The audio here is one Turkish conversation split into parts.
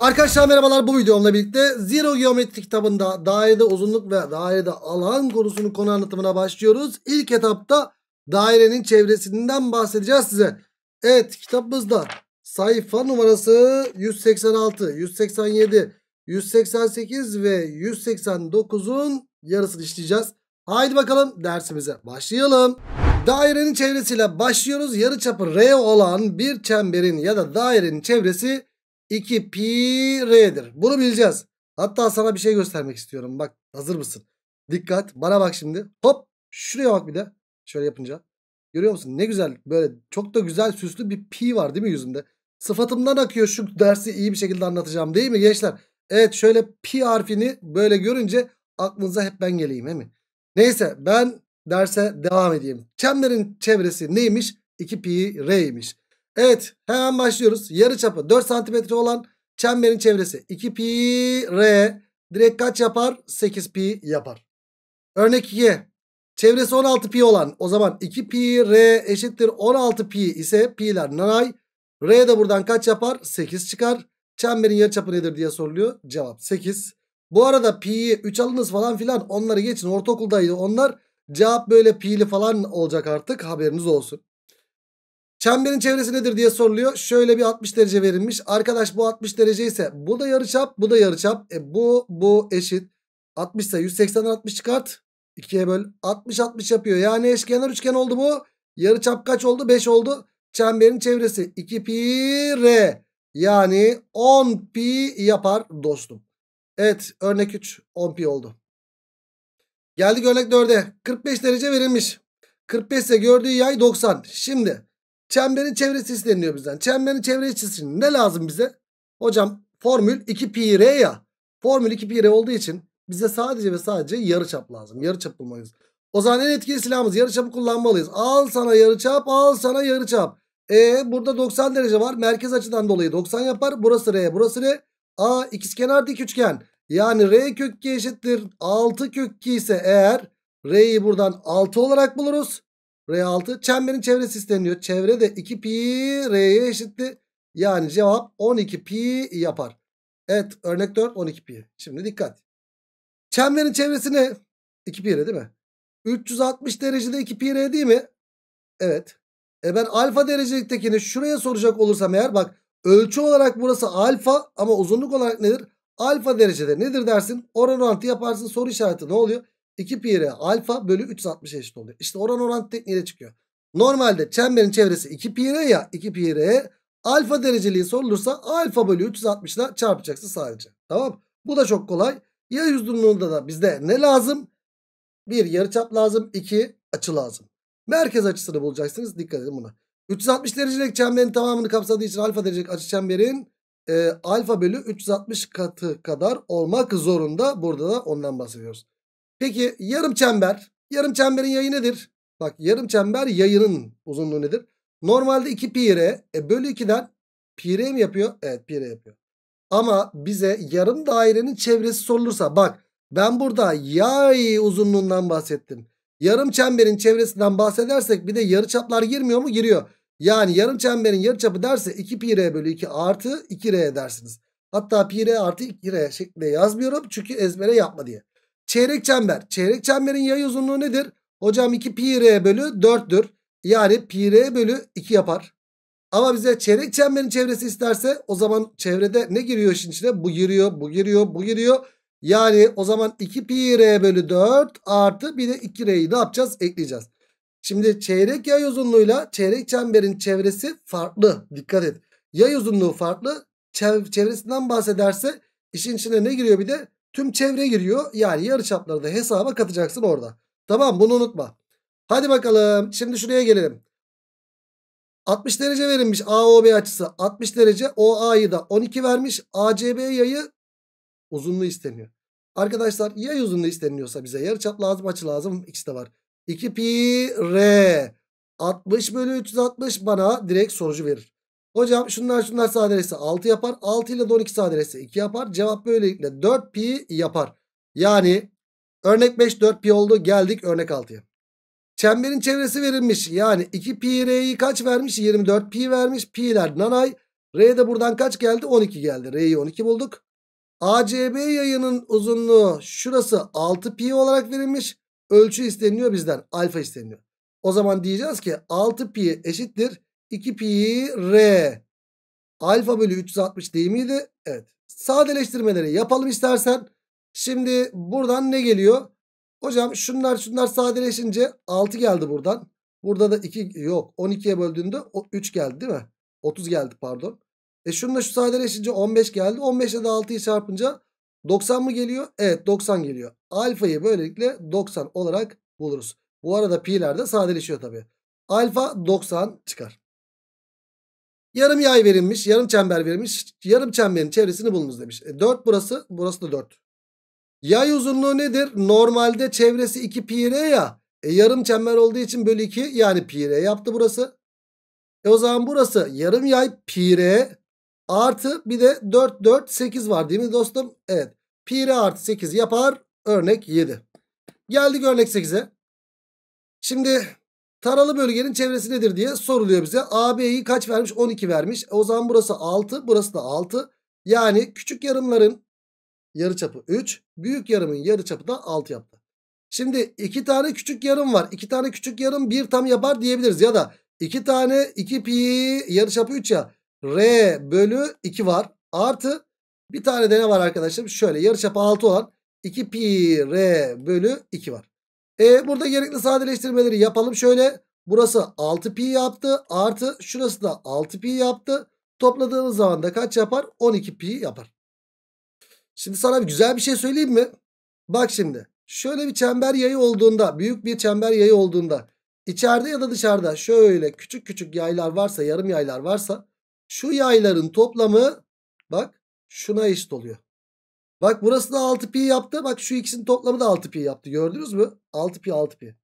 Arkadaşlar merhabalar bu videomla birlikte Zero Geometri kitabında dairede uzunluk ve dairede alan konusunun konu anlatımına başlıyoruz. İlk etapta dairenin çevresinden bahsedeceğiz size. Evet kitabımızda sayfa numarası 186, 187, 188 ve 189'un yarısını işleyeceğiz. Haydi bakalım dersimize başlayalım. Dairenin çevresiyle başlıyoruz. Yarıçapı R olan bir çemberin ya da dairenin çevresi 2 pi r'dir. Bunu bileceğiz. Hatta sana bir şey göstermek istiyorum. Bak hazır mısın? Dikkat bana bak şimdi. Hop şuraya bak bir de. Şöyle yapınca. Görüyor musun? Ne güzel böyle çok da güzel süslü bir pi var değil mi yüzünde? Sıfatımdan akıyor şu dersi iyi bir şekilde anlatacağım değil mi gençler? Evet şöyle pi harfini böyle görünce aklınıza hep ben geleyim he mi? Neyse ben derse devam edeyim. Çemberin çevresi neymiş? 2 pi r'ymiş. Evet hemen başlıyoruz. Yarı çapı 4 cm olan çemberin çevresi 2 pi r direkt kaç yapar? 8 pi yapar. Örnek 2. çevresi 16 pi olan o zaman 2 pi r eşittir 16 pi ise pi'ler nanay. R de buradan kaç yapar? 8 çıkar. Çemberin yarıçapı nedir diye soruluyor. Cevap 8. Bu arada pi'yi 3 alınız falan filan onları geçin. Ortaokuldaydı onlar. Cevap böyle pi'li falan olacak artık haberiniz olsun. Çemberin çevresi nedir diye soruluyor. Şöyle bir 60 derece verilmiş. Arkadaş bu 60 derece ise bu da yarıçap, bu da yarıçap. E bu bu eşit. 60 ise 180'den 60 çıkart. 2'ye böl. 60 60 yapıyor. Yani eşkenar üçgen oldu bu. Yarıçap kaç oldu? 5 oldu. Çemberin çevresi 2 pi r. Yani 10 pi yapar dostum. Evet örnek 3 10 pi oldu. Geldik örnek 4'e. 45 derece verilmiş. 45 ise gördüğü yay 90. Şimdi Çemberin çevresi isteniyor bizden. Çemberin çevresi için ne lazım bize? Hocam formül 2 pi r ya. Formül 2 pi r olduğu için bize sadece ve sadece yarıçap lazım. Yarıçap bulmalıyız. O zaman en etkili silahımız yarıçapı kullanmalıyız. Al sana yarıçap, al sana yarıçap. E burada 90 derece var. Merkez açıdan dolayı 90 yapar. Burası r, burası r. A ikizkenar dik üçgen. Yani r kök g eşittir 6 kök g ise eğer r'yi buradan 6 olarak buluruz. R6 çemberin çevresi isteniyor. Çevre de 2 pi R'ye eşitti. Yani cevap 12 pi yapar. Evet örnek 4 12 pi. Şimdi dikkat. Çemberin çevresi ne? 2 pi R değil mi? 360 derecede 2 pi R değil mi? Evet. E ben alfa dereceliktekini şuraya soracak olursam eğer bak ölçü olarak burası alfa ama uzunluk olarak nedir? Alfa derecede nedir dersin? Oran orantı yaparsın soru işareti ne oluyor? 2 pi r alfa bölü 360 eşit oluyor. İşte oran orantı tekniğiyle çıkıyor. Normalde çemberin çevresi 2 pi r ya 2 pi r alfa dereceliği sorulursa alfa bölü 360 ile çarpacaksın sadece. Tamam Bu da çok kolay. Ya uzunluğunda da bizde ne lazım? Bir yarıçap lazım. iki açı lazım. Merkez açısını bulacaksınız. Dikkat edin buna. 360 derecelik çemberin tamamını kapsadığı için alfa derecelik açı çemberin e, alfa bölü 360 katı kadar olmak zorunda. Burada da ondan bahsediyoruz. Peki yarım çember. Yarım çemberin yayı nedir? Bak yarım çember yayının uzunluğu nedir? Normalde 2 pi r'e E bölü 2'den pi r'e mi yapıyor? Evet pi r'e yapıyor. Ama bize yarım dairenin çevresi sorulursa bak ben burada yay uzunluğundan bahsettim. Yarım çemberin çevresinden bahsedersek bir de yarıçaplar girmiyor mu? Giriyor. Yani yarım çemberin yarıçapı derse 2 pi r'e bölü 2 artı 2 r'e dersiniz. Hatta pi r'e artı 2 r'e şeklinde yazmıyorum çünkü ezbere yapma diye. Çeyrek çember. Çeyrek çemberin yay uzunluğu nedir? Hocam 2 pi r bölü 4'dür. Yani pi r bölü 2 yapar. Ama bize çeyrek çemberin çevresi isterse o zaman çevrede ne giriyor işin içine? Bu giriyor, bu giriyor, bu giriyor. Yani o zaman 2 pi r bölü 4 artı bir de 2 r'yi ne yapacağız? Ekleyeceğiz. Şimdi çeyrek yay uzunluğuyla çeyrek çemberin çevresi farklı. Dikkat et. Yay uzunluğu farklı. çevresinden bahsederse işin içine ne giriyor bir de? Tüm çevre giriyor. Yani yarıçapları da hesaba katacaksın orada. Tamam bunu unutma. Hadi bakalım. Şimdi şuraya gelelim. 60 derece verilmiş AOB açısı. 60 derece OA'yı da 12 vermiş. ACB yayı uzunluğu isteniyor. Arkadaşlar yay uzunluğu isteniyorsa bize yarıçap lazım açı lazım. İkisi de var. 2 pi r 60 bölü 360 bana direkt sonucu verir. Hocam şunlar şunlar sadelesi. 6 yapar. 6 ile de 12 sadelesi. 2 yapar. Cevap böylelikle 4 pi yapar. Yani örnek 5 4 pi oldu. Geldik örnek 6'ya. Çemberin çevresi verilmiş. Yani 2 pi r'yi kaç vermiş? 24 pi vermiş. Pi'ler nanay. R de buradan kaç geldi? 12 geldi. R'yi 12 bulduk. ACB yayının uzunluğu şurası 6 pi olarak verilmiş. Ölçü isteniyor bizden. Alfa isteniyor. O zaman diyeceğiz ki 6 pi eşittir 2 pi r alfa bölü 360 değil miydi? Evet. Sadeleştirmeleri yapalım istersen. Şimdi buradan ne geliyor? Hocam şunlar şunlar sadeleşince 6 geldi buradan. Burada da 2 yok. 12'ye böldüğünde 3 geldi değil mi? 30 geldi pardon. E şununla şu sadeleşince 15 geldi. 15 ile de 6'yı çarpınca 90 mı geliyor? Evet 90 geliyor. Alfayı böylelikle 90 olarak buluruz. Bu arada pi'ler de sadeleşiyor tabii. Alfa 90 çıkar. Yarım yay verilmiş. Yarım çember verilmiş. Yarım çemberin çevresini bulunuz demiş. E 4 burası. Burası da 4. Yay uzunluğu nedir? Normalde çevresi 2 pi r ya. E yarım çember olduğu için bölü 2 yani pi r yaptı burası. E o zaman burası yarım yay pi r artı bir de 4 4 8 var değil mi dostum? Evet. Pi r artı 8 yapar. Örnek 7. Geldik örnek 8'e. Şimdi Taralı bölgenin çevresi nedir diye soruluyor bize. AB'yi kaç vermiş? 12 vermiş. E, o zaman burası 6. Burası da 6. Yani küçük yarımların yarıçapı 3. Büyük yarımın yarıçapı da 6 yaptı. Şimdi 2 tane küçük yarım var. 2 tane küçük yarım 1 tam yapar diyebiliriz. Ya da 2 tane 2 pi yarıçapı 3 ya. R bölü 2 var. Artı bir tane de ne var arkadaşlar. Şöyle yarıçapı 6 olan 2 pi R bölü 2 var. E burada gerekli sadeleştirmeleri yapalım şöyle. Burası 6pi yaptı artı şurası da 6pi yaptı. Topladığımız zaman da kaç yapar? 12pi yapar. Şimdi sana güzel bir şey söyleyeyim mi? Bak şimdi şöyle bir çember yayı olduğunda büyük bir çember yayı olduğunda içeride ya da dışarıda şöyle küçük küçük yaylar varsa yarım yaylar varsa şu yayların toplamı bak şuna eşit oluyor. Bak burası da 6 pi yaptı. Bak şu ikisinin toplamı da 6 pi yaptı. Gördünüz mü? 6 pi 6 pi.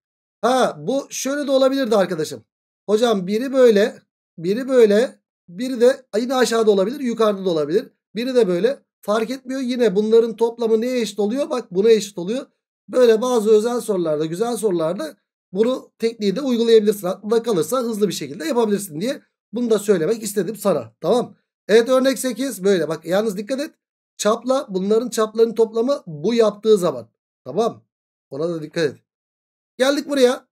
Ha bu şöyle de olabilirdi arkadaşım. Hocam biri böyle. Biri böyle. Biri de yine aşağıda olabilir. Yukarıda da olabilir. Biri de böyle. Fark etmiyor. Yine bunların toplamı neye eşit oluyor? Bak buna eşit oluyor. Böyle bazı özel sorularda, güzel sorularda bunu tekniği de uygulayabilirsin. Aklında kalırsa hızlı bir şekilde yapabilirsin diye bunu da söylemek istedim sana. Tamam. Evet örnek 8 böyle. Bak yalnız dikkat et. Çapla bunların çaplarının toplamı bu yaptığı zaman. Tamam. Ona da dikkat et. Geldik buraya.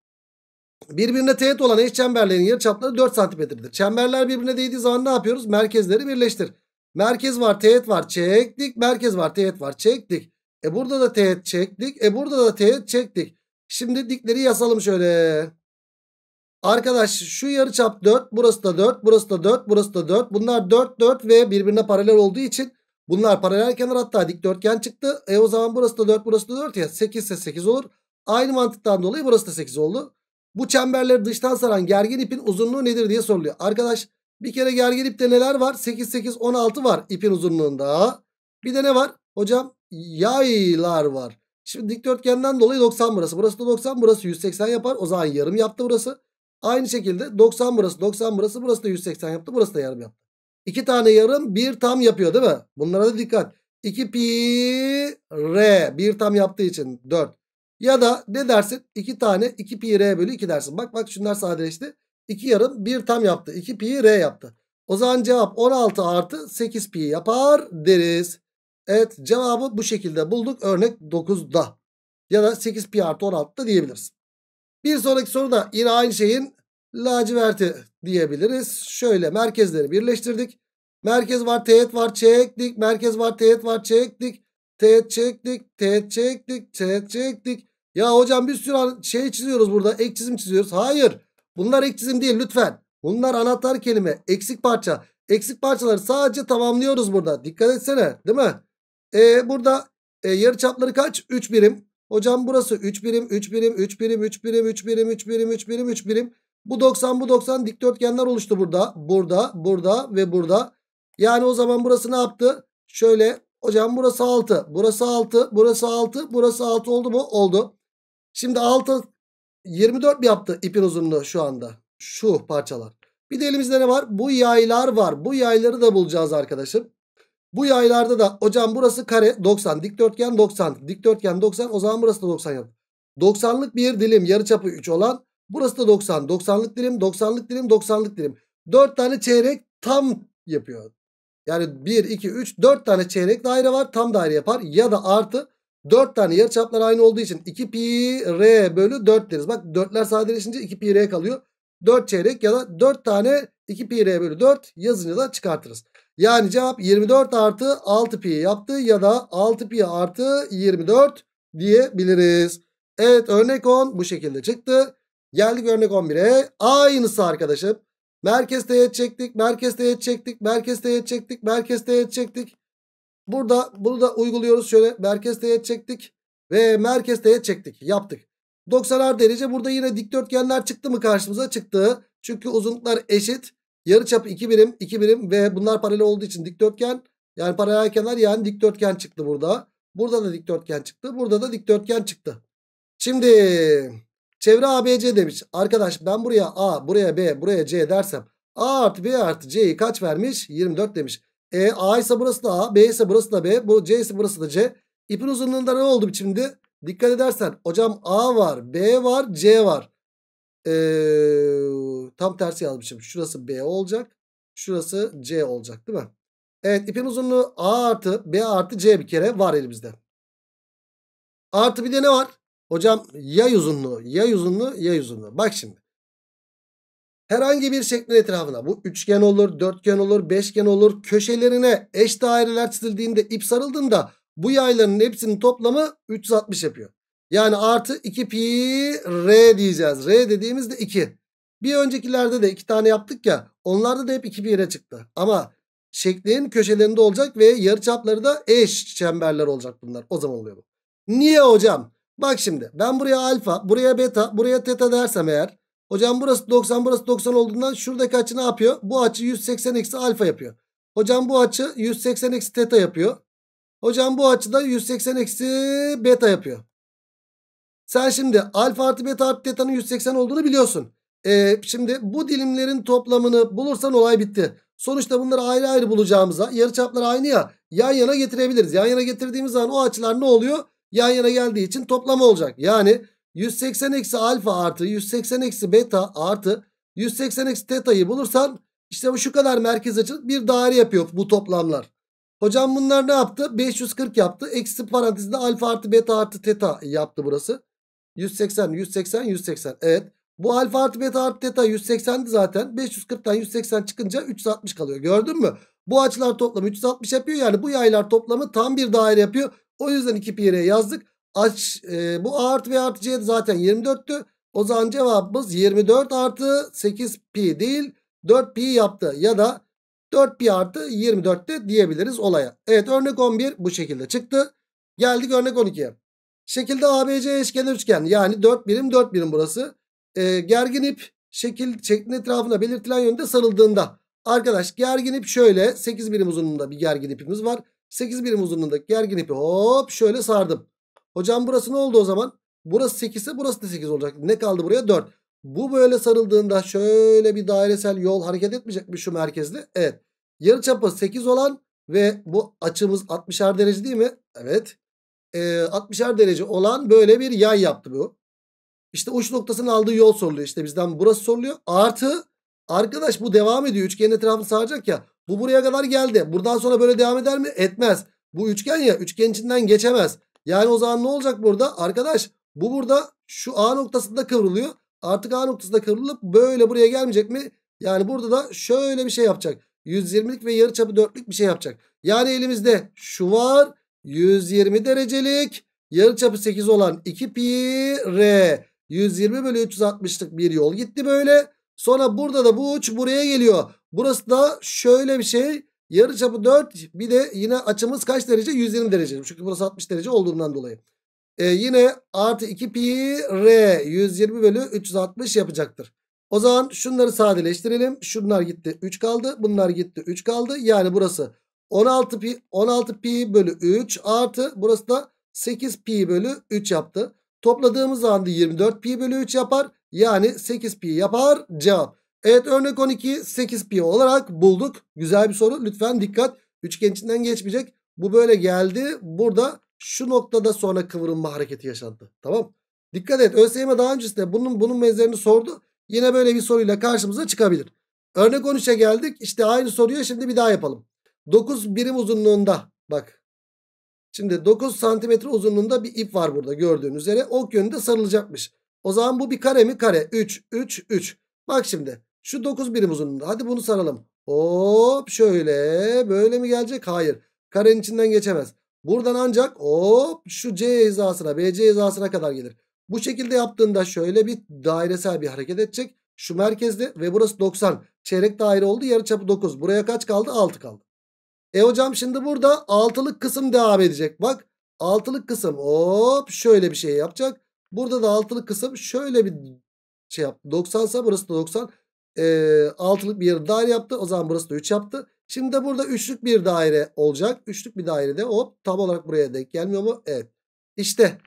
Birbirine teğet olan eş çemberlerin yarı çapları 4 santimetredir. Çemberler birbirine değdiği zaman ne yapıyoruz? Merkezleri birleştir. Merkez var teğet var çektik. Merkez var teğet var çektik. E burada da teğet çektik. E burada da teğet çektik. Şimdi dikleri yazalım şöyle. Arkadaş şu yarıçap 4, burası da 4, burası da 4, burası da 4. Bunlar 4, 4 ve birbirine paralel olduğu için Bunlar paralel kenar hatta dikdörtgen çıktı. E o zaman burası da 4 burası da 4 ya 8 ise 8 olur. Aynı mantıktan dolayı burası da 8 oldu. Bu çemberleri dıştan saran gergin ipin uzunluğu nedir diye soruluyor. Arkadaş bir kere gergin ipte neler var? 8 8 16 var ipin uzunluğunda. Bir de ne var? Hocam yaylar var. Şimdi dikdörtgenden dolayı 90 burası. Burası da 90 burası 180 yapar. O zaman yarım yaptı burası. Aynı şekilde 90 burası 90 burası burası da 180 yaptı. Burası da yarım yaptı. 2 tane yarım bir tam yapıyor değil mi? Bunlara da dikkat. 2 pi r bir tam yaptığı için 4. Ya da ne dersin? 2 tane 2 pi r bölü 2 dersin. Bak bak şunlar sadeleşti. 2 yarım bir tam yaptı. 2 pi r yaptı. O zaman cevap 16 artı 8 pi yapar deriz. Evet cevabı bu şekilde bulduk. Örnek 9'da ya da 8 pi artı 16 da diyebiliriz. Bir sonraki soruda yine aynı şeyin laciverti diyebiliriz. Şöyle merkezleri birleştirdik. Merkez var teğet var çektik. Merkez var teğet var çektik. Teğet çektik. Teğet çektik. Teğet çektik. Ya hocam bir sürü şey çiziyoruz burada. Ek çizim çiziyoruz. Hayır. Bunlar ek çizim değil lütfen. Bunlar anahtar kelime. Eksik parça. Eksik parçaları sadece tamamlıyoruz burada. Dikkat etsene değil mi? Ee, burada e, yarı çapları kaç? 3 birim. Hocam burası 3 birim, 3 birim, 3 birim, 3 birim, 3 birim, 3 birim, 3 birim, 3 birim. Bu 90, bu 90 dikdörtgenler oluştu burada. Burada, burada ve burada. Yani o zaman burası ne yaptı? Şöyle hocam burası 6. Burası 6. Burası 6. Burası 6 oldu mu? Oldu. Şimdi 6 24 mi yaptı ipin uzunluğu şu anda? Şu parçalar. Bir de elimizde ne var? Bu yaylar var. Bu yayları da bulacağız arkadaşım. Bu yaylarda da hocam burası kare 90. Dikdörtgen 90. Dikdörtgen 90. O zaman burası da 90 yap. 90'lık bir dilim yarıçapı 3 olan. Burası da 90. 90'lık dilim, 90'lık dilim, 90'lık dilim. 4 tane çeyrek tam yapıyor. Yani 1, 2, 3, 4 tane çeyrek daire var. Tam daire yapar. Ya da artı 4 tane yarıçaplar aynı olduğu için 2 pi r bölü 4 deriz. Bak 4'ler sadeleşince 2 pi r kalıyor. 4 çeyrek ya da 4 tane 2 pi r bölü 4 yazınca da çıkartırız. Yani cevap 24 artı 6 pi yaptı ya da 6 pi artı 24 diyebiliriz. Evet örnek 10 bu şekilde çıktı. Geldik örnek 11'e. Aynısı arkadaşım. Merkez teğet çektik. Merkez teğet çektik. Merkez teğet çektik. Merkez teğet çektik. Burada bunu da uyguluyoruz şöyle. Merkez teğet çektik. Ve merkez teğet çektik. Yaptık. 90 derece burada yine dikdörtgenler çıktı mı karşımıza? Çıktı. Çünkü uzunluklar eşit. Yarıçap 2 birim, 2 birim ve bunlar paralel olduğu için dikdörtgen. Yani paralel kenar yani dikdörtgen çıktı burada. Burada da dikdörtgen çıktı. Burada da dikdörtgen çıktı. Şimdi Çevre ABC demiş. Arkadaş ben buraya A, buraya B, buraya C dersem A artı B artı C'yi kaç vermiş? 24 demiş. E A ise burası da A, B ise burası da B, bu C ise burası da C. İpin uzunluğunda ne oldu şimdi? Dikkat edersen hocam A var, B var, C var. Ee, tam tersi yazmışım. Şurası B olacak. Şurası C olacak değil mi? Evet ipin uzunluğu A artı B artı C bir kere var elimizde. Artı bir de ne var? Hocam yay uzunluğu, yay uzunluğu, yay uzunluğu. Bak şimdi. Herhangi bir şeklin etrafına bu üçgen olur, dörtgen olur, beşgen olur. Köşelerine eş daireler çizildiğinde ip sarıldığında bu yayların hepsinin toplamı 360 yapıyor. Yani artı 2 pi r diyeceğiz. R dediğimizde 2. Bir öncekilerde de 2 tane yaptık ya. Onlarda da hep 2 pi r çıktı. Ama şeklin köşelerinde olacak ve yarıçapları da eş çemberler olacak bunlar. O zaman oluyor bu. Niye hocam? Bak şimdi ben buraya alfa, buraya beta, buraya teta dersem eğer. Hocam burası 90, burası 90 olduğundan şuradaki açı ne yapıyor? Bu açı 180 eksi alfa yapıyor. Hocam bu açı 180 eksi teta yapıyor. Hocam bu açıda 180 eksi beta yapıyor. Sen şimdi alfa artı beta artı tetanın 180 olduğunu biliyorsun. Ee, şimdi bu dilimlerin toplamını bulursan olay bitti. Sonuçta bunları ayrı ayrı bulacağımıza yarıçaplar aynı ya yan yana getirebiliriz. Yan yana getirdiğimiz zaman o açılar ne oluyor? yan yana geldiği için toplama olacak. Yani 180 eksi alfa artı 180 eksi beta artı 180 eksi teta'yı bulursan işte bu şu kadar merkez açılıp bir daire yapıyor bu toplamlar. Hocam bunlar ne yaptı? 540 yaptı. Eksi parantezinde alfa artı beta artı teta yaptı burası. 180, 180, 180. Evet. Bu alfa artı beta artı teta 180'di zaten. 540'tan 180 çıkınca 360 kalıyor. Gördün mü? Bu açılar toplamı 360 yapıyor. Yani bu yaylar toplamı tam bir daire yapıyor. O yüzden iki piye yazdık. Aç, e, bu A artı B artı C zaten 24'tü. O zaman cevabımız 24 artı 8 pi değil 4 pi yaptı. Ya da 4 pi artı 24 de diyebiliriz olaya. Evet örnek 11 bu şekilde çıktı. Geldik örnek 12'ye. Şekilde ABC eşkenar üçgen yani 4 birim 4 birim burası. E, gergin ip şekil şeklin etrafında belirtilen yönde sarıldığında. Arkadaş gergin ip şöyle 8 birim uzunluğunda bir gergin ipimiz var. 8 birim uzunluğundaki gergin ipi hop şöyle sardım. Hocam burası ne oldu o zaman? Burası 8 ise burası da 8 olacak. Ne kaldı buraya? 4. Bu böyle sarıldığında şöyle bir dairesel yol hareket etmeyecek mi şu merkezde? Evet. Yarı çapı 8 olan ve bu açımız 60'er derece değil mi? Evet. Ee, 60'er derece olan böyle bir yay yaptı bu. İşte uç noktasının aldığı yol soruluyor. İşte bizden burası soruluyor. Artı arkadaş bu devam ediyor. Üçgenin etrafını saracak ya. Bu buraya kadar geldi. Buradan sonra böyle devam eder mi? Etmez. Bu üçgen ya üçgen içinden geçemez. Yani o zaman ne olacak burada? Arkadaş bu burada şu A noktasında kıvrılıyor. Artık A noktasında kıvrılıp böyle buraya gelmeyecek mi? Yani burada da şöyle bir şey yapacak. 120'lik ve yarıçapı 4'lük bir şey yapacak. Yani elimizde şu var. 120 derecelik yarıçapı 8 olan 2 pi r 120 bölü 360'lık bir yol gitti böyle. Sonra burada da bu uç buraya geliyor. Burası da şöyle bir şey. Yarı çapı 4 bir de yine açımız kaç derece? 120 derece. Çünkü burası 60 derece olduğundan dolayı. Ee, yine artı 2 pi r 120 bölü 360 yapacaktır. O zaman şunları sadeleştirelim. Şunlar gitti 3 kaldı. Bunlar gitti 3 kaldı. Yani burası 16 pi 16 pi bölü 3 artı burası da 8 pi bölü 3 yaptı. Topladığımız anda 24 pi bölü 3 yapar. Yani 8pi yapar cevap. Evet örnek 12 8pi olarak bulduk. Güzel bir soru. Lütfen dikkat. Üçgen içinden geçmeyecek. Bu böyle geldi. Burada şu noktada sonra kıvrılma hareketi yaşandı. Tamam. Dikkat et. ÖSYM daha öncesinde bunun bunun benzerini sordu. Yine böyle bir soruyla karşımıza çıkabilir. Örnek 13'e geldik. İşte aynı soruyu şimdi bir daha yapalım. 9 birim uzunluğunda bak. Şimdi 9 santimetre uzunluğunda bir ip var burada gördüğün üzere. Ok yönünde sarılacakmış. O zaman bu bir kare mi? Kare. 3, 3, 3. Bak şimdi. Şu 9 birim uzunluğunda. Hadi bunu saralım. Hop şöyle. Böyle mi gelecek? Hayır. Karenin içinden geçemez. Buradan ancak hop şu C hizasına, BC hizasına kadar gelir. Bu şekilde yaptığında şöyle bir dairesel bir hareket edecek. Şu merkezde ve burası 90. Çeyrek daire oldu. Yarı Yarıçapı 9. Buraya kaç kaldı? 6 kaldı. E hocam şimdi burada altılık kısım devam edecek. Bak altılık kısım hop şöyle bir şey yapacak. Burada da altılı kısım şöyle bir şey yaptı. 90 ise burası da 90. E, bir yarı daire yaptı. O zaman burası da 3 yaptı. Şimdi de burada üçlük bir daire olacak. Üçlük bir dairede hop tam olarak buraya denk gelmiyor mu? Evet. İşte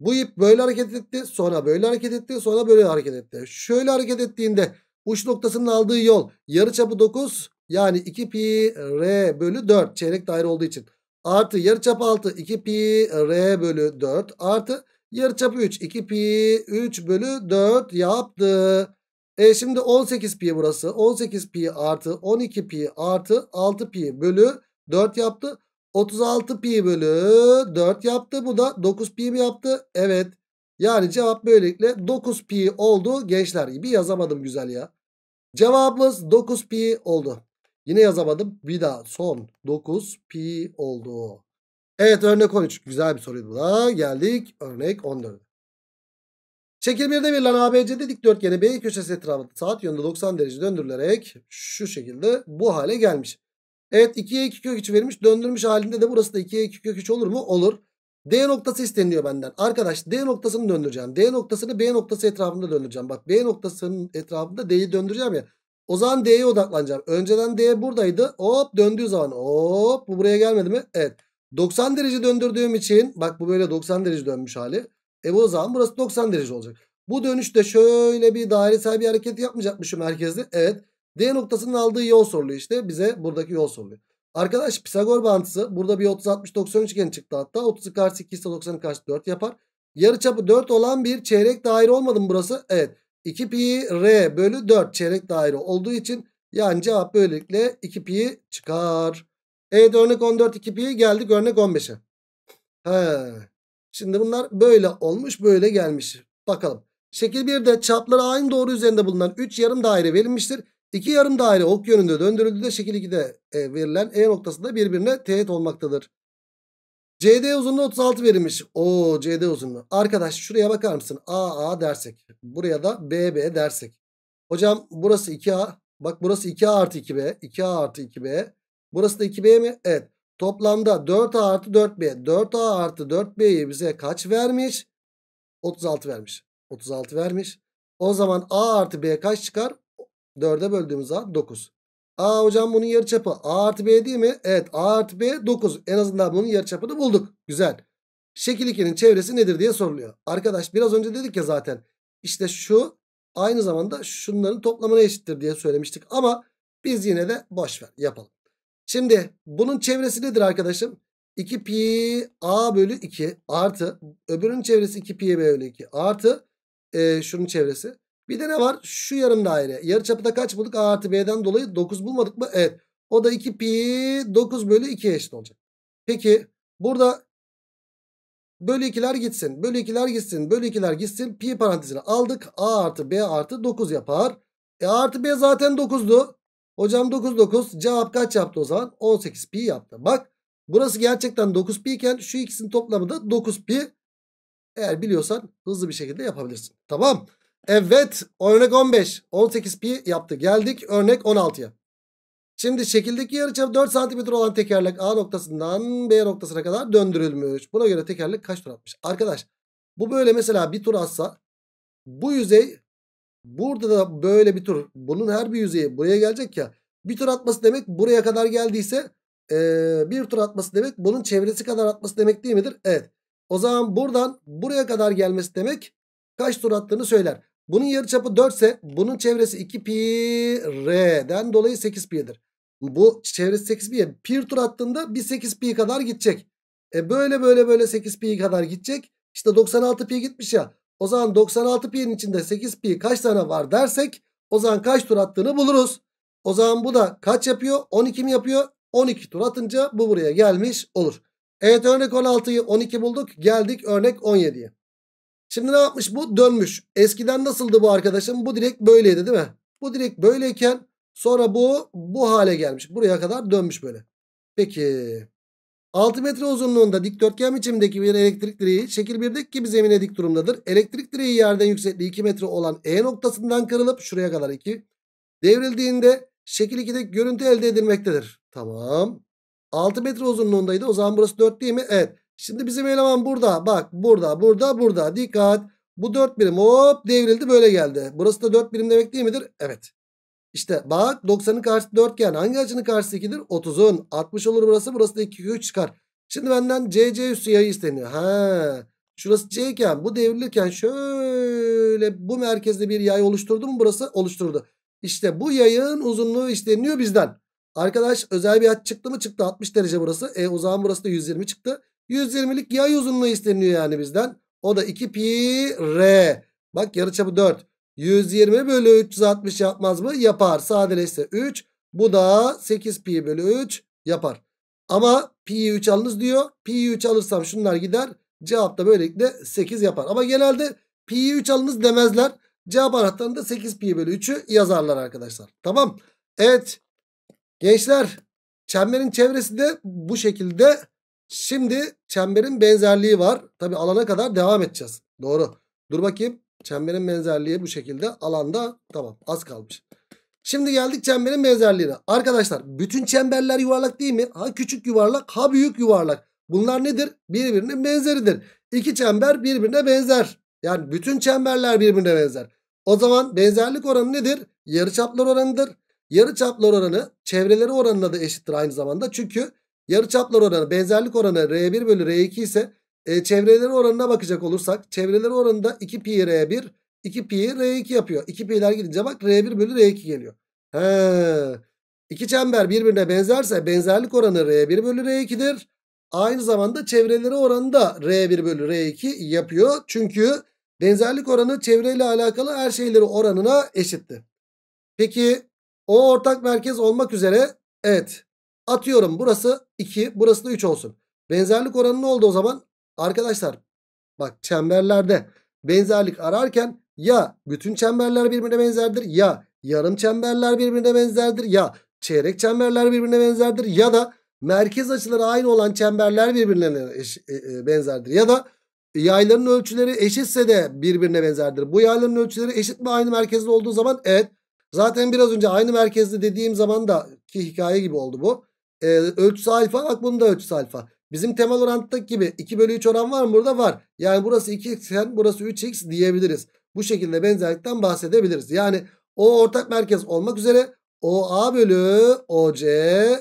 bu ip böyle hareket etti. Sonra böyle hareket etti. Sonra böyle hareket etti. Şöyle hareket ettiğinde uç noktasının aldığı yol yarıçapı 9 yani 2 pi r bölü 4 çeyrek daire olduğu için artı yarıçap 6 2 pi r bölü 4 artı Yarı Yarıçapı 3. 2 pi 3 bölü 4 yaptı. E şimdi 18 pi burası. 18 pi artı 12 pi artı 6 pi bölü 4 yaptı. 36 pi bölü 4 yaptı. Bu da 9 pi mi yaptı? Evet. Yani cevap böylelikle 9 pi oldu gençler. Bir yazamadım güzel ya. Cevabımız 9 pi oldu. Yine yazamadım. Bir daha son 9 pi oldu. Evet örnek 13. Güzel bir soruydu bu da. Geldik örnek 14. Şekil 1'de verilen ABC dikdörtgeni B köşesi etrafında saat yönünde 90 derece döndürülerek şu şekilde bu hale gelmiş. Evet 2'ye 2 kök 3 verilmiş. Döndürmüş halinde de burası da 2'ye 2 kök 3 olur mu? Olur. D noktası isteniliyor benden. Arkadaş D noktasını döndüreceğim. D noktasını B noktası etrafında döndüreceğim. Bak B noktasının etrafında D'yi döndüreceğim ya. O zaman D'ye odaklanacağım. Önceden D buradaydı. Hop döndüğü zaman hop bu buraya gelmedi mi? Evet. 90 derece döndürdüğüm için bak bu böyle 90 derece dönmüş hali. E o zaman burası 90 derece olacak. Bu dönüşte şöyle bir dairesel bir hareket yapmayacakmışım merkezde. Evet. D noktasının aldığı yol soruluyor işte. Bize buradaki yol soruluyor. Arkadaş Pisagor bağıntısı burada bir 30 60 90 üçgeni çıktı hatta. 30'u karşı 2 ise 90'ı karşı 4 yapar. Yarıçapı 4 olan bir çeyrek daire olmadı mı burası? Evet. 2 pi r bölü 4 çeyrek daire olduğu için yani cevap böylelikle 2 pi çıkar. E'de örnek 14 2pi geldik örnek 15'e. He. Şimdi bunlar böyle olmuş böyle gelmiş. Bakalım. Şekil 1'de çapları aynı doğru üzerinde bulunan 3 yarım daire verilmiştir. 2 yarım daire ok yönünde döndürüldüğünde şekil 2'de e, verilen E noktasında birbirine teğet olmaktadır. CD uzunluğu 36 verilmiş. O CD uzunluğu. Arkadaş şuraya bakar mısın? AA dersek. Buraya da BB dersek. Hocam burası 2A. Bak burası 2A artı 2B. 2A artı 2B. Burası da 2B mi? Evet. Toplamda 4A artı 4B. 4A artı 4B'yi bize kaç vermiş? 36 vermiş. 36 vermiş. O zaman A artı B kaç çıkar? 4'e böldüğümüz A 9. A hocam bunun yarı çapı A artı B değil mi? Evet A artı B 9. En azından bunun yarı çapını bulduk. Güzel. Şekil 2'nin çevresi nedir diye soruluyor. Arkadaş biraz önce dedik ya zaten. İşte şu aynı zamanda şunların toplamına eşittir diye söylemiştik. Ama biz yine de boş ver yapalım. Şimdi bunun çevresi nedir arkadaşım? 2 pi a bölü 2 artı öbürünün çevresi 2 pi b bölü 2 artı e, şunun çevresi. Bir de ne var? Şu yarım daire. Yarı çapıda kaç bulduk? A artı b'den dolayı 9 bulmadık mı? Evet. O da 2 pi 9 bölü 2 eşit olacak. Peki burada bölü 2'ler gitsin. Bölü 2'ler gitsin. Bölü 2'ler gitsin. Pi parantezine aldık. A artı B artı 9 yapar. E artı B zaten 9'du. Hocam 9 9 cevap kaç yaptı o zaman? 18 pi yaptı. Bak burası gerçekten 9 pi iken şu ikisinin toplamı da 9 pi. Eğer biliyorsan hızlı bir şekilde yapabilirsin. Tamam. Evet örnek 15 18 pi yaptı. Geldik örnek 16'ya. Şimdi şekildeki yarıçap 4 cm olan tekerlek A noktasından B noktasına kadar döndürülmüş. Buna göre tekerlek kaç tur atmış? Arkadaş bu böyle mesela bir tur atsa bu yüzey Burada da böyle bir tur. Bunun her bir yüzeyi buraya gelecek ya. Bir tur atması demek buraya kadar geldiyse ee, bir tur atması demek bunun çevresi kadar atması demek değil midir? Evet. O zaman buradan buraya kadar gelmesi demek kaç tur attığını söyler. Bunun yarıçapı 4 ise bunun çevresi 2 pi r'den dolayı 8 pi'dir. Bu çevresi 8 pi'ye bir tur attığında bir 8 pi kadar gidecek. E böyle böyle böyle 8 pi kadar gidecek. İşte 96 pi gitmiş ya. O zaman 96 pi'nin içinde 8 pi kaç tane var dersek o zaman kaç tur attığını buluruz. O zaman bu da kaç yapıyor? 12 mi yapıyor? 12 tur atınca bu buraya gelmiş olur. Evet örnek 16'yı 12 bulduk. Geldik örnek 17'ye. Şimdi ne yapmış bu? Dönmüş. Eskiden nasıldı bu arkadaşım? Bu direkt böyleydi değil mi? Bu direkt böyleyken sonra bu bu hale gelmiş. Buraya kadar dönmüş böyle. Peki. 6 metre uzunluğunda dikdörtgen biçimdeki bir elektrik direği şekil 1'deki gibi zemine dik durumdadır. Elektrik direği yerden yüksekliği 2 metre olan E noktasından kırılıp şuraya kadar 2 devrildiğinde şekil 2'deki görüntü elde edilmektedir. Tamam. 6 metre uzunluğundaydı. O zaman burası 4 değil mi? Evet. Şimdi bizim eleman burada. Bak burada, burada, burada. Dikkat. Bu 4 birim hop devrildi böyle geldi. Burası da 4 birim demek değil midir? Evet. İşte bak 90'ın karşısı dörtgen. Hangi açının karşısı 2'dir? 30'un. 60 olur burası. Burası da 2 3 çıkar. Şimdi benden CC üssü yayı isteniyor. Ha. Şurası C iken bu devrilirken şöyle bu merkezde bir yay oluşturdu mu? Burası oluşturdu. İşte bu yayın uzunluğu isteniyor bizden. Arkadaş özel bir açı çıktı mı? Çıktı 60 derece burası. E o zaman burası da 120 çıktı. 120'lik yay uzunluğu isteniyor yani bizden. O da 2 pi r. Bak yarıçapı 4. 120 bölü 360 yapmaz mı? Yapar. Sadeleşse 3. Bu da 8 pi bölü 3 yapar. Ama pi'yi 3 alınız diyor. Pi'yi 3 alırsam şunlar gider. Cevap da böylelikle 8 yapar. Ama genelde pi'yi 3 alınız demezler. Cevap anahtarında 8 pi bölü 3'ü yazarlar arkadaşlar. Tamam. Evet. Gençler çemberin çevresi de bu şekilde. Şimdi çemberin benzerliği var. Tabi alana kadar devam edeceğiz. Doğru. Dur bakayım. Çemberin benzerliği bu şekilde alanda tamam az kalmış. Şimdi geldik çemberin benzerliğine. Arkadaşlar bütün çemberler yuvarlak değil mi? Ha küçük yuvarlak ha büyük yuvarlak. Bunlar nedir? Birbirine benzeridir. İki çember birbirine benzer. Yani bütün çemberler birbirine benzer. O zaman benzerlik oranı nedir? Yarıçaplar oranıdır. Yarıçaplar oranı çevreleri oranına da eşittir aynı zamanda. Çünkü yarıçaplar oranı benzerlik oranı R1 bölü R2 ise e, çevreleri oranına bakacak olursak çevreleri oranında 2 pi r1 2 pi r2 yapıyor. 2 pi'ler gidince bak r1 bölü r2 geliyor. He. İki çember birbirine benzerse benzerlik oranı r1 bölü r2'dir. Aynı zamanda çevreleri oranında r1 bölü r2 yapıyor. Çünkü benzerlik oranı çevreyle alakalı her şeyleri oranına eşitti. Peki o ortak merkez olmak üzere evet atıyorum burası 2 burası da 3 olsun. Benzerlik oranı ne oldu o zaman? Arkadaşlar bak çemberlerde benzerlik ararken ya bütün çemberler birbirine benzerdir ya yarım çemberler birbirine benzerdir ya çeyrek çemberler birbirine benzerdir ya da merkez açıları aynı olan çemberler birbirine eş, e, e, benzerdir ya da yayların ölçüleri eşitse de birbirine benzerdir. Bu yayların ölçüleri eşit mi aynı merkezli olduğu zaman evet. Zaten biraz önce aynı merkezli dediğim zaman da ki hikaye gibi oldu bu. Ee, ölçüsü alfa bak bunun da ölçüsü alfa. Bizim temel oranttaki gibi 2 bölü 3 oran var mı burada? Var. Yani burası 2x burası 3x diyebiliriz. Bu şekilde benzerlikten bahsedebiliriz. Yani O ortak merkez olmak üzere OA bölü OC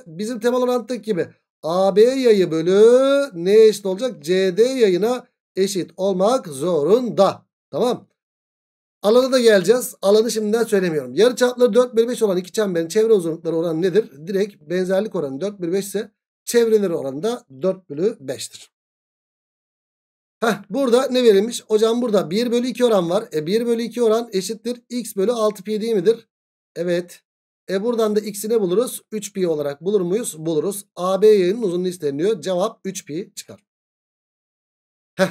bizim temel oranttaki gibi AB yayı bölü ne eşit olacak? CD yayına eşit olmak zorunda. Tamam. Alanı da geleceğiz. Alanı şimdiden söylemiyorum. Yarı çapları 4 bölü 5 olan iki çemberin çevre uzunlukları oranı nedir? Direkt benzerlik oranı 4 bölü 5 ise çevreler oranında 4 bölü 5'tir. Heh, burada ne verilmiş? Hocam burada 1 bölü 2 oran var. E 1 bölü 2 oran eşittir. X bölü 6 pi değil midir? Evet. E buradan da x'i ne buluruz? 3 pi olarak bulur muyuz? Buluruz. AB yayının uzunluğu isteniyor. Cevap 3 pi çıkar. Heh.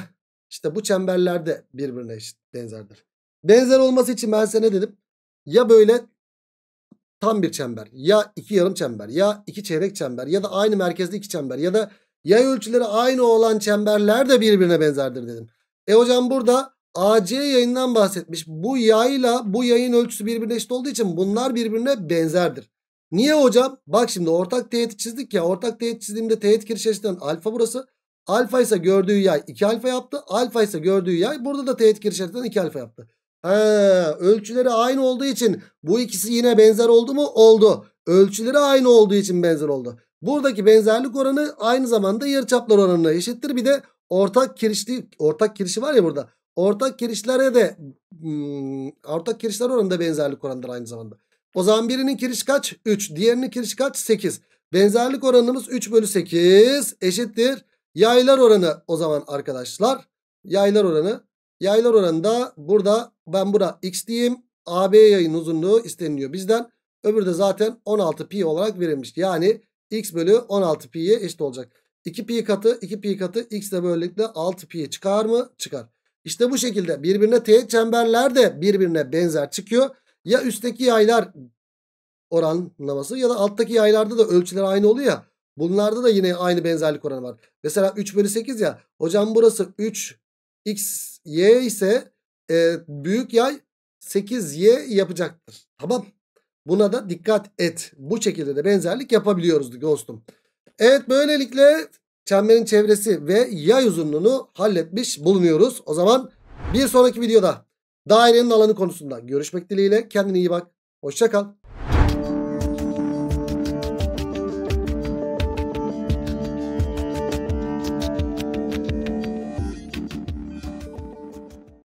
İşte bu çemberler de birbirine eşit benzerdir. Benzer olması için ben size ne dedim? Ya böyle tam bir çember ya iki yarım çember ya iki çeyrek çember ya da aynı merkezde iki çember ya da yay ölçüleri aynı olan çemberler de birbirine benzerdir dedim. E hocam burada AC yayından bahsetmiş. Bu yayla bu yayın ölçüsü birbirine eşit olduğu için bunlar birbirine benzerdir. Niye hocam? Bak şimdi ortak teğet çizdik ya. Ortak teğet çizdiğimde teğet kiriş eşitliğinden alfa burası. Alfa ise gördüğü yay 2 alfa yaptı. Alfa ise gördüğü yay burada da teğet kiriş eşitliğinden 2 alfa yaptı. He, ölçüleri aynı olduğu için bu ikisi yine benzer oldu mu? Oldu. Ölçüleri aynı olduğu için benzer oldu. Buradaki benzerlik oranı aynı zamanda yarıçaplar oranına eşittir. Bir de ortak kirişli ortak kirişi var ya burada. Ortak kirişlere de hmm, ortak kirişler oranında benzerlik oranıdır aynı zamanda. O zaman birinin kiriş kaç? 3. Diğerinin kiriş kaç? 8. Benzerlik oranımız 3 bölü 8 eşittir. Yaylar oranı o zaman arkadaşlar. Yaylar oranı Yaylar oranında burada ben buna x diyeyim. AB yayın uzunluğu isteniliyor bizden. Öbürü de zaten 16 pi olarak verilmiş. Yani x bölü 16 pi'ye eşit olacak. 2 pi katı 2 pi katı x de böylelikle 6 pi çıkar mı? Çıkar. İşte bu şekilde birbirine teğet çemberler de birbirine benzer çıkıyor. Ya üstteki yaylar oranlaması ya da alttaki yaylarda da ölçüler aynı oluyor ya. Bunlarda da yine aynı benzerlik oranı var. Mesela 3 bölü 8 ya. Hocam burası 3 x y ise e, büyük yay 8y yapacaktır. Tamam. Buna da dikkat et. Bu şekilde de benzerlik yapabiliyoruz dostum. Evet böylelikle çemberin çevresi ve yay uzunluğunu halletmiş bulunuyoruz. O zaman bir sonraki videoda dairenin alanı konusunda görüşmek dileğiyle. Kendine iyi bak. Hoşçakal.